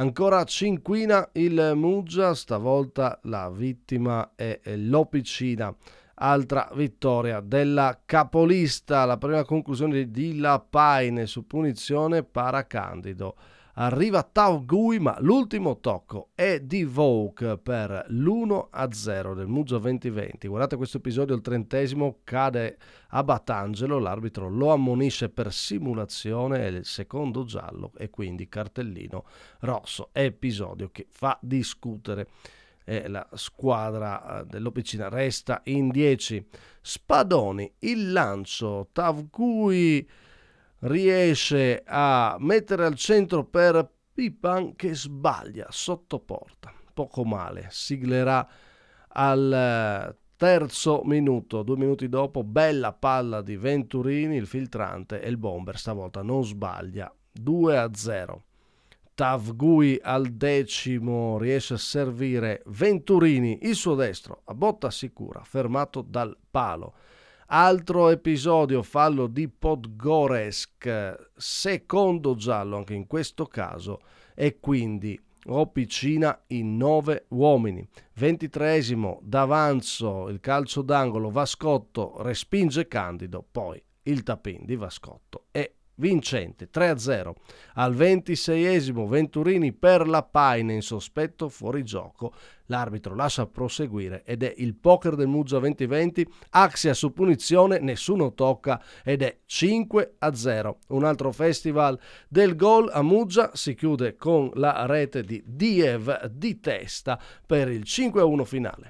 Ancora cinquina il Muggia, stavolta la vittima è l'Opicina altra vittoria della capolista, la prima conclusione di La Paine su punizione Paracandido. Arriva Tau Gui, ma l'ultimo tocco è di Vogue per l'1-0 del Muggia 2020. Guardate questo episodio, il trentesimo cade a Batangelo, l'arbitro lo ammonisce per simulazione, è il secondo giallo e quindi cartellino rosso. Episodio che fa discutere e la squadra eh, dell'Opicina resta in 10. Spadoni, il lancio, Tavgui riesce a mettere al centro per Pipan che sbaglia sotto porta. Poco male, siglerà al eh, terzo minuto, due minuti dopo, bella palla di Venturini, il filtrante e il bomber stavolta non sbaglia, 2 a 0. Tavgui al decimo riesce a servire Venturini, il suo destro, a botta sicura, fermato dal palo. Altro episodio, fallo di Podgoresk, secondo giallo anche in questo caso, e quindi Opicina in 9 uomini. Ventitreesimo d'avanzo, il calcio d'angolo, Vascotto respinge Candido, poi il tapin di Vascotto vincente 3-0. Al 26esimo Venturini per la Paine in sospetto fuori gioco. L'arbitro lascia proseguire ed è il poker del Muggia 2020. Axia su punizione, nessuno tocca ed è 5 0. Un altro festival del gol a Muggia si chiude con la rete di Diev di testa per il 5 1 finale.